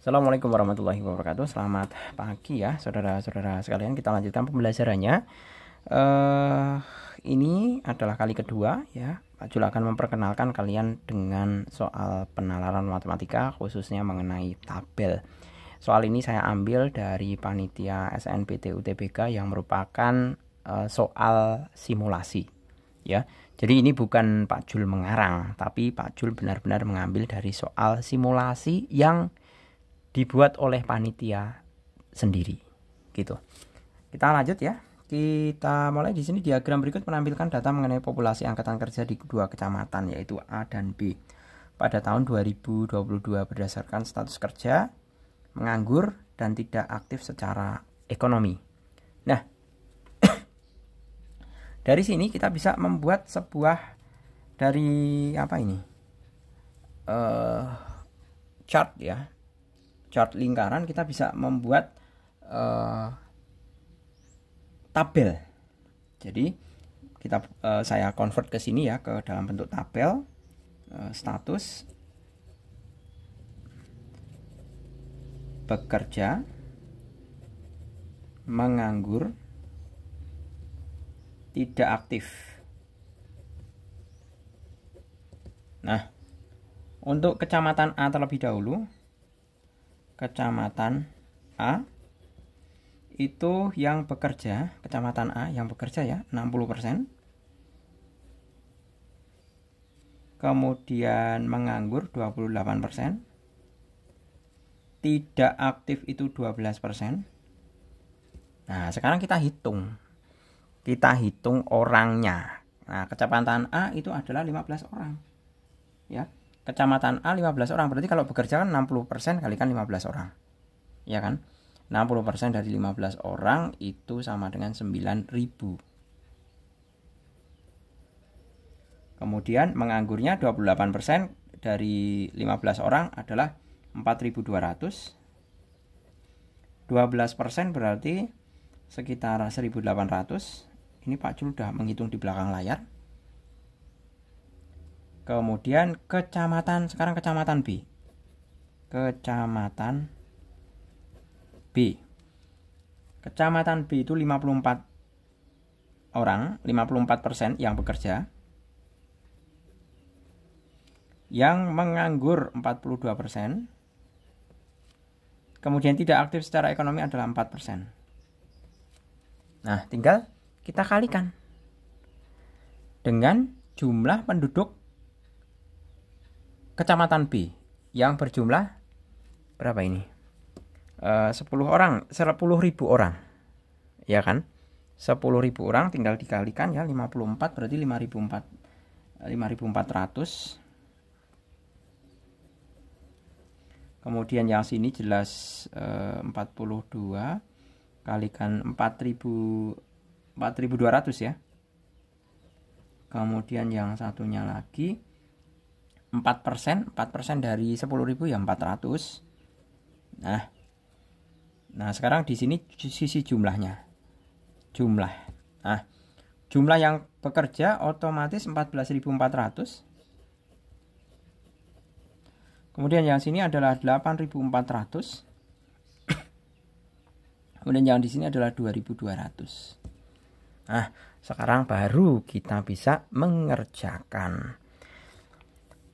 Assalamualaikum warahmatullahi wabarakatuh. Selamat pagi ya, saudara-saudara sekalian. Kita lanjutkan pembelajarannya. Uh, ini adalah kali kedua ya. Pak Jul akan memperkenalkan kalian dengan soal penalaran matematika khususnya mengenai tabel. Soal ini saya ambil dari panitia SNPT UTBK yang merupakan uh, soal simulasi ya. Jadi ini bukan Pak Jul mengarang, tapi Pak Jul benar-benar mengambil dari soal simulasi yang dibuat oleh panitia sendiri gitu kita lanjut ya kita mulai di sini diagram berikut menampilkan data mengenai populasi angkatan kerja di dua kecamatan yaitu A dan B pada tahun 2022 berdasarkan status kerja menganggur dan tidak aktif secara ekonomi nah dari sini kita bisa membuat sebuah dari apa ini uh, chart ya chart lingkaran kita bisa membuat uh, tabel. Jadi kita uh, saya convert ke sini ya ke dalam bentuk tabel uh, status bekerja menganggur tidak aktif. Nah, untuk kecamatan A terlebih dahulu, kecamatan A itu yang bekerja, kecamatan A yang bekerja ya 60%. Kemudian menganggur 28%. Tidak aktif itu 12%. Nah, sekarang kita hitung. Kita hitung orangnya. Nah, kecamatan A itu adalah 15 orang. Ya, kecamatan A 15 orang berarti kalau bekerja kan 60% kalikan 15 orang ya kan 60% dari 15 orang itu sama dengan 9000 kemudian menganggurnya 28% dari 15 orang adalah 4200 12% berarti sekitar 1800 ini Pak Jul sudah menghitung di belakang layar kemudian kecamatan sekarang kecamatan B kecamatan B kecamatan B itu 54 orang 54% yang bekerja yang menganggur 42% kemudian tidak aktif secara ekonomi adalah 4% nah tinggal kita kalikan dengan jumlah penduduk kecamatan B yang berjumlah berapa ini? Eh, uh, 10 orang, 10.000 orang. Ya kan? 10.000 orang tinggal dikalikan ya 54 berarti 5400 5400 Kemudian yang sini jelas eh, uh, 42 kalikan 4000 4200 ya. Kemudian yang satunya lagi 4 persen 4 persen dari 10.000 ya 400 nah nah sekarang di sini sisi jumlahnya jumlah nah jumlah yang bekerja otomatis 14.400 kemudian yang sini adalah 8.400 kemudian yang di sini adalah 2.200 nah sekarang baru kita bisa mengerjakan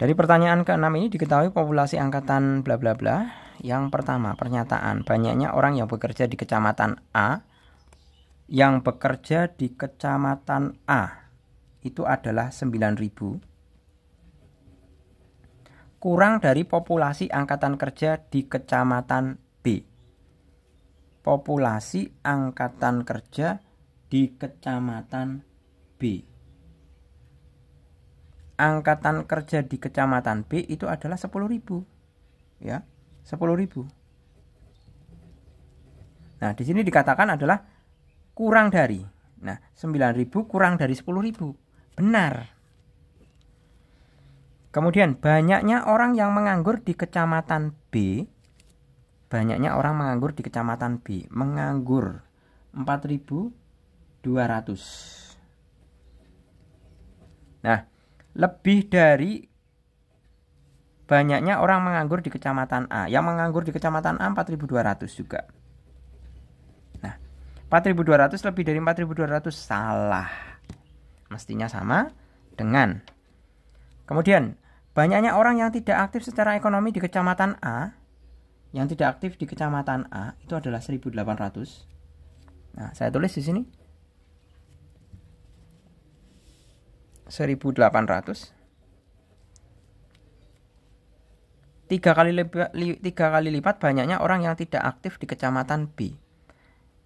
dari pertanyaan ke-6 ini diketahui populasi angkatan bla bla bla. Yang pertama, pernyataan banyaknya orang yang bekerja di kecamatan A yang bekerja di kecamatan A itu adalah 9000 kurang dari populasi angkatan kerja di kecamatan B. Populasi angkatan kerja di kecamatan B angkatan kerja di kecamatan B itu adalah 10.000. Ya, 10.000. Nah, di sini dikatakan adalah kurang dari. Nah, 9.000 kurang dari 10.000. Benar. Kemudian banyaknya orang yang menganggur di kecamatan B Banyaknya orang menganggur di kecamatan B Menganggur 4.200 Nah lebih dari banyaknya orang menganggur di kecamatan A. Yang menganggur di kecamatan A 4200 juga. Nah, 4200 lebih dari 4200 salah. Mestinya sama dengan. Kemudian, banyaknya orang yang tidak aktif secara ekonomi di kecamatan A. Yang tidak aktif di kecamatan A itu adalah 1800. Nah, saya tulis di sini 1800 tiga kali lipat, li, tiga kali lipat banyaknya orang yang tidak aktif di kecamatan B.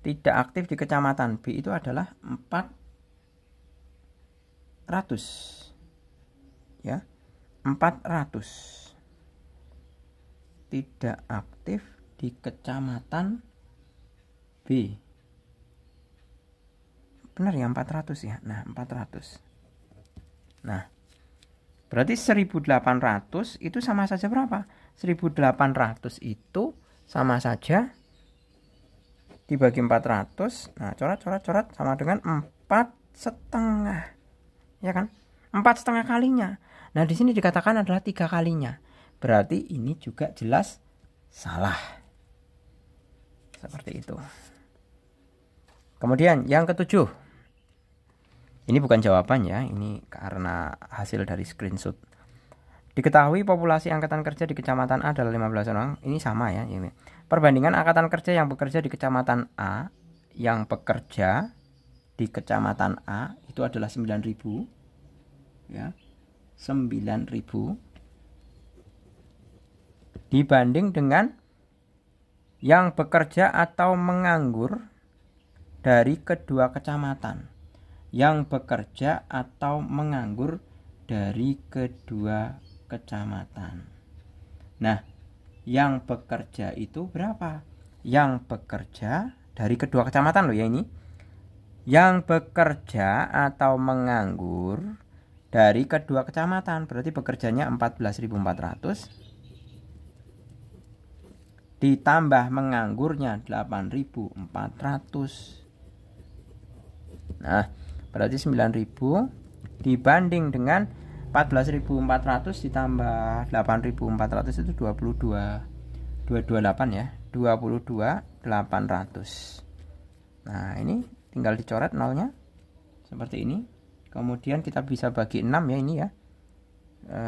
Tidak aktif di kecamatan B itu adalah 400. Ya. 400. Tidak aktif di kecamatan B. Benar ya 400 ya. Nah, 400. Nah, berarti 1800 itu sama saja berapa? 1800 itu sama saja dibagi 400. Nah, coret-coret-coret sama dengan 4 setengah. Ya kan? 4 setengah kalinya. Nah, di sini dikatakan adalah tiga kalinya. Berarti ini juga jelas salah. Seperti itu. Kemudian yang ketujuh. Ini bukan jawaban ya, ini karena hasil dari screenshot. Diketahui populasi angkatan kerja di kecamatan A adalah 15 orang. Ini sama ya. Ini. Perbandingan angkatan kerja yang bekerja di kecamatan A yang bekerja di kecamatan A itu adalah 9000 ya. 9000 dibanding dengan yang bekerja atau menganggur dari kedua kecamatan yang bekerja atau menganggur dari kedua kecamatan. Nah, yang bekerja itu berapa? Yang bekerja dari kedua kecamatan loh ya ini. Yang bekerja atau menganggur dari kedua kecamatan berarti bekerjanya 14.400 ditambah menganggurnya 8.400. Nah, berarti 9000 dibanding dengan 14.400 ditambah 8.400 itu 22 228 ya 22 nah ini tinggal dicoret nolnya seperti ini kemudian kita bisa bagi 6 ya ini ya e,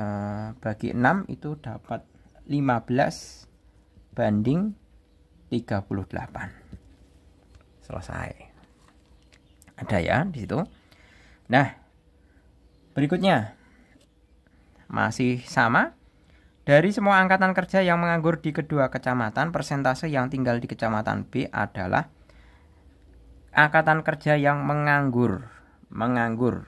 bagi 6 itu dapat 15 banding 38 selesai ada ya di situ. Nah, berikutnya masih sama. Dari semua angkatan kerja yang menganggur di kedua kecamatan, persentase yang tinggal di kecamatan B adalah angkatan kerja yang menganggur, menganggur.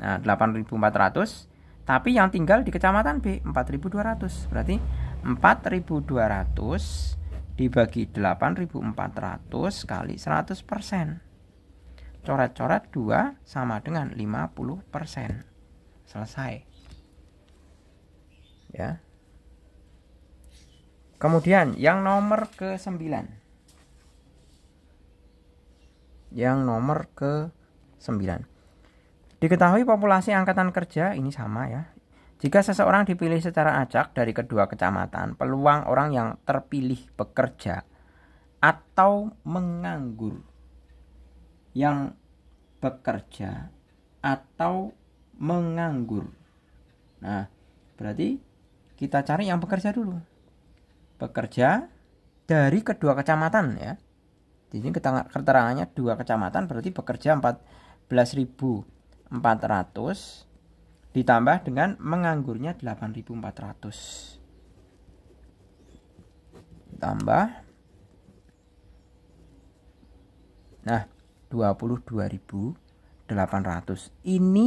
Nah, 8.400, tapi yang tinggal di kecamatan B 4.200. Berarti 4.200 dibagi 8.400 kali 100%. Coret-coret 2 sama dengan 50%. Selesai. Ya. Kemudian yang nomor ke-9. Yang nomor ke-9. Diketahui populasi angkatan kerja ini sama ya. Jika seseorang dipilih secara acak dari kedua kecamatan, peluang orang yang terpilih bekerja atau menganggur yang bekerja atau menganggur. Nah, berarti kita cari yang bekerja dulu. Bekerja dari kedua kecamatan ya. Di sini keterangannya dua kecamatan berarti bekerja 14.400 ditambah dengan menganggurnya 8.400. Tambah Nah, 22.800. Ini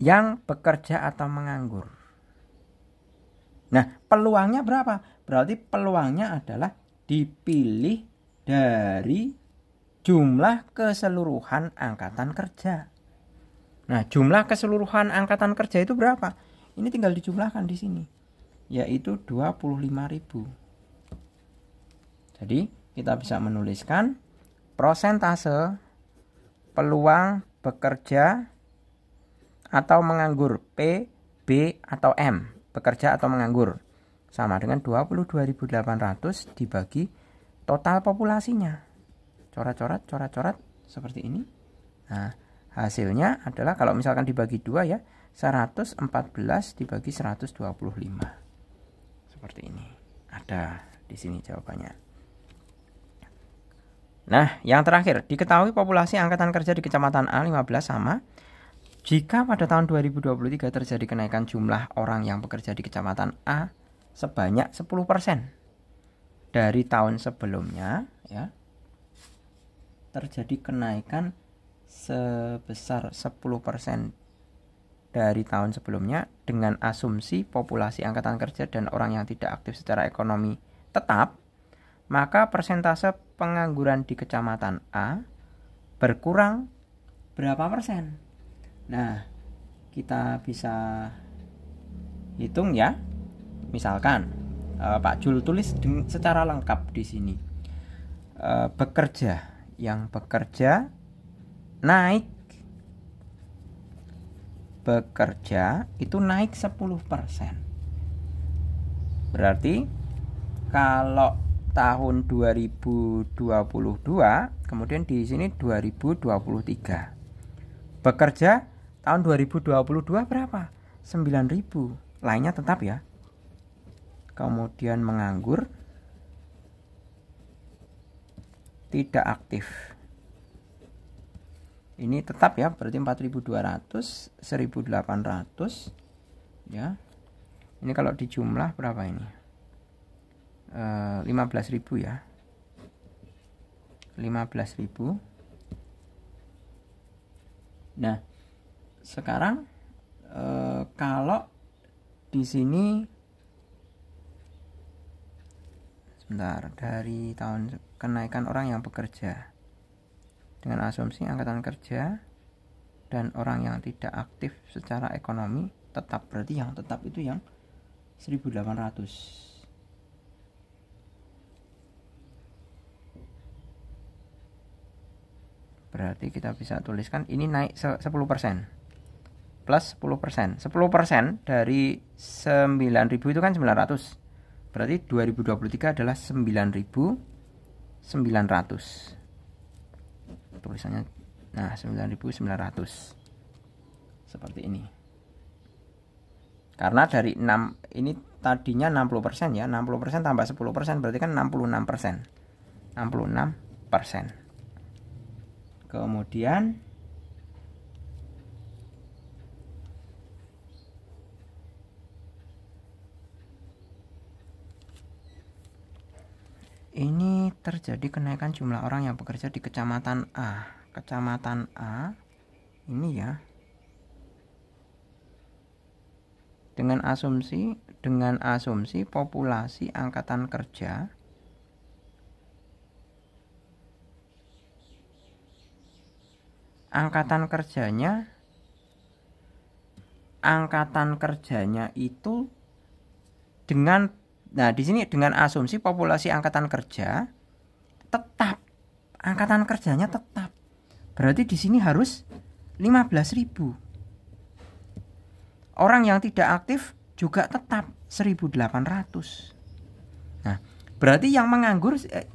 yang bekerja atau menganggur. Nah, peluangnya berapa? Berarti peluangnya adalah dipilih dari jumlah keseluruhan angkatan kerja. Nah, jumlah keseluruhan angkatan kerja itu berapa? Ini tinggal dijumlahkan di sini, yaitu 25.000. Jadi, kita bisa menuliskan Prosentase peluang bekerja atau menganggur P, B atau M, bekerja atau menganggur. Sama dengan 22.800 dibagi total populasinya. Coret-coret, coret-coret seperti ini. Nah, hasilnya adalah kalau misalkan dibagi dua ya, 114 dibagi 125. Seperti ini. Ada di sini jawabannya. Nah, yang terakhir, diketahui populasi angkatan kerja di Kecamatan A15 sama jika pada tahun 2023 terjadi kenaikan jumlah orang yang bekerja di Kecamatan A sebanyak 10% dari tahun sebelumnya, ya. Terjadi kenaikan sebesar 10% dari tahun sebelumnya dengan asumsi populasi angkatan kerja dan orang yang tidak aktif secara ekonomi tetap maka persentase pengangguran di kecamatan A berkurang berapa persen? Nah, kita bisa hitung ya. Misalkan eh, Pak Jul tulis secara lengkap di sini. Eh, bekerja yang bekerja naik bekerja itu naik 10%. Berarti kalau tahun 2022, kemudian di sini 2023. Bekerja tahun 2022 berapa? 9.000. Lainnya tetap ya. Kemudian menganggur tidak aktif. Ini tetap ya, berarti 4.200, 1.800 ya. Ini kalau dijumlah berapa ini? 15.000 eh, ya 15.000 nah sekarang eh, kalau di sini sebentar dari tahun kenaikan orang yang bekerja dengan asumsi angkatan kerja dan orang yang tidak aktif secara ekonomi tetap berarti yang tetap itu yang 1800 berarti kita bisa tuliskan ini naik 10% plus 10% 10% dari 9000 itu kan 900 berarti 2023 adalah 9900 tulisannya nah 9900 seperti ini karena dari 6 ini tadinya 60% ya 60% tambah 10% berarti kan 66% 66% kemudian ini terjadi kenaikan jumlah orang yang bekerja di kecamatan A kecamatan A ini ya dengan asumsi dengan asumsi populasi angkatan kerja angkatan kerjanya angkatan kerjanya itu dengan nah di sini dengan asumsi populasi angkatan kerja tetap angkatan kerjanya tetap berarti di sini harus 15.000 orang yang tidak aktif juga tetap 1.800 nah berarti yang menganggur eh,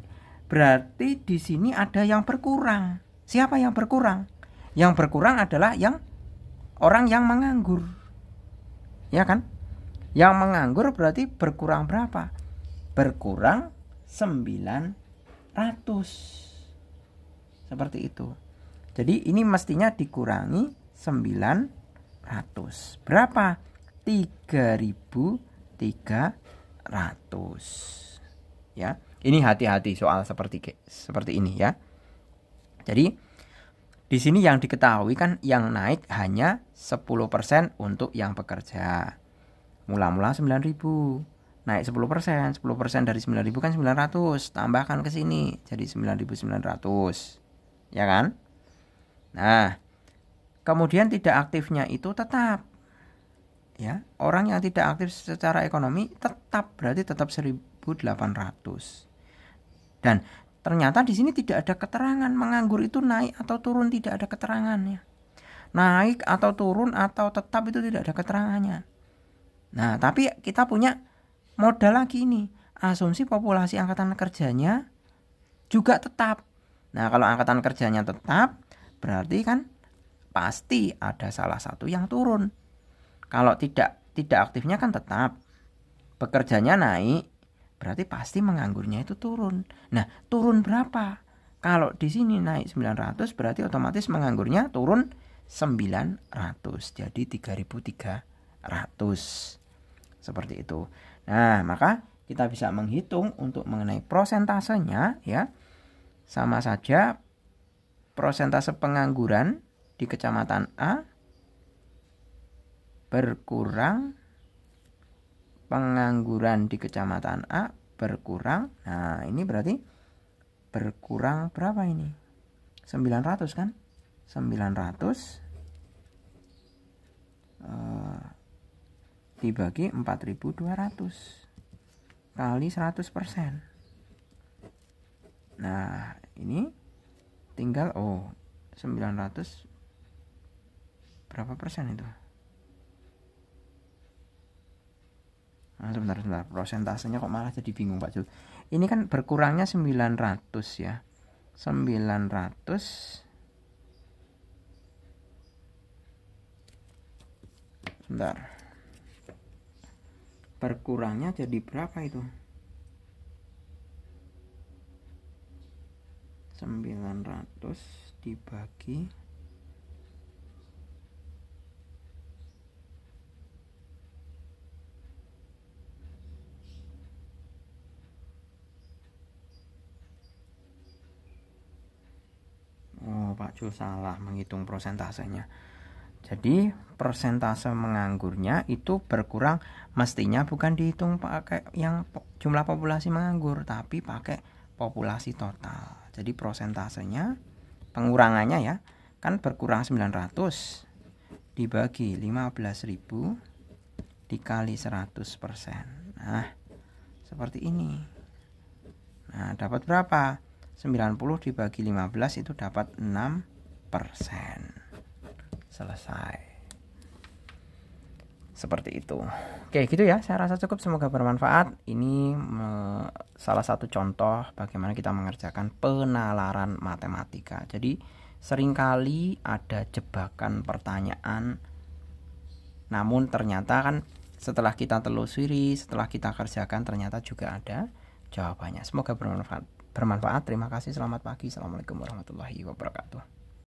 berarti di sini ada yang berkurang siapa yang berkurang yang berkurang adalah yang orang yang menganggur. Ya kan? Yang menganggur berarti berkurang berapa? Berkurang 900. Seperti itu. Jadi ini mestinya dikurangi 900. Berapa? 3300. Ya. Ini hati-hati soal seperti seperti ini ya. Jadi di sini yang diketahui kan yang naik hanya 10% untuk yang pekerja. Mula-mula 9.000, naik 10%, 10% dari 9.000 kan 900, tambahkan ke sini jadi 9.900. Ya kan? Nah, kemudian tidak aktifnya itu tetap ya, orang yang tidak aktif secara ekonomi tetap berarti tetap 1.800. Dan Ternyata di sini tidak ada keterangan menganggur itu naik atau turun tidak ada keterangannya. Naik atau turun atau tetap itu tidak ada keterangannya. Nah, tapi kita punya modal lagi ini Asumsi populasi angkatan kerjanya juga tetap. Nah, kalau angkatan kerjanya tetap, berarti kan pasti ada salah satu yang turun. Kalau tidak tidak aktifnya kan tetap. Bekerjanya naik, berarti pasti menganggurnya itu turun. Nah, turun berapa? Kalau di sini naik 900 berarti otomatis menganggurnya turun 900. Jadi 3300. Seperti itu. Nah, maka kita bisa menghitung untuk mengenai prosentasenya ya. Sama saja prosentase pengangguran di kecamatan A berkurang pengangguran di kecamatan A berkurang. Nah, ini berarti berkurang berapa ini? 900 kan? 900 eh, dibagi 4200 kali 100%. Nah, ini tinggal oh 900 berapa persen itu? nah, sebentar sebentar prosentasenya kok malah jadi bingung Pak Jul ini kan berkurangnya 900 ya 900 sebentar berkurangnya jadi berapa itu 900 dibagi Makcul salah menghitung persentasenya. Jadi persentase menganggurnya itu berkurang mestinya bukan dihitung pakai yang jumlah populasi menganggur tapi pakai populasi total. Jadi persentasenya pengurangannya ya kan berkurang 900 dibagi 15.000 dikali 100%. Nah, seperti ini. Nah, dapat berapa? 90 dibagi 15 itu dapat 6 persen. Selesai. Seperti itu. Oke, gitu ya. Saya rasa cukup. Semoga bermanfaat. Ini salah satu contoh bagaimana kita mengerjakan penalaran matematika. Jadi, seringkali ada jebakan pertanyaan. Namun ternyata kan setelah kita telusuri, setelah kita kerjakan ternyata juga ada jawabannya. Semoga bermanfaat bermanfaat. Terima kasih, selamat pagi. Assalamualaikum warahmatullahi wabarakatuh.